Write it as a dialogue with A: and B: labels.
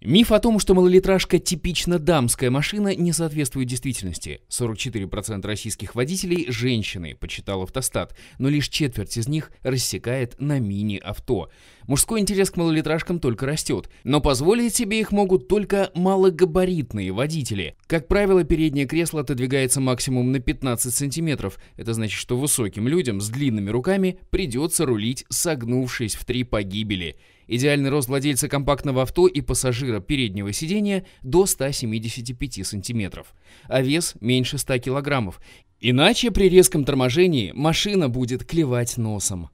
A: Миф о том, что малолитражка типично дамская машина, не соответствует действительности. 44% российских водителей – женщины, почитал автостат, но лишь четверть из них рассекает на мини-авто. Мужской интерес к малолитражкам только растет, но позволить себе их могут только малогабаритные водители. Как правило, переднее кресло отодвигается максимум на 15 сантиметров. Это значит, что высоким людям с длинными руками придется рулить, согнувшись в три погибели. Идеальный рост владельца компактного авто и пассажира переднего сидения до 175 сантиметров, а вес меньше 100 килограммов. Иначе при резком торможении машина будет клевать носом.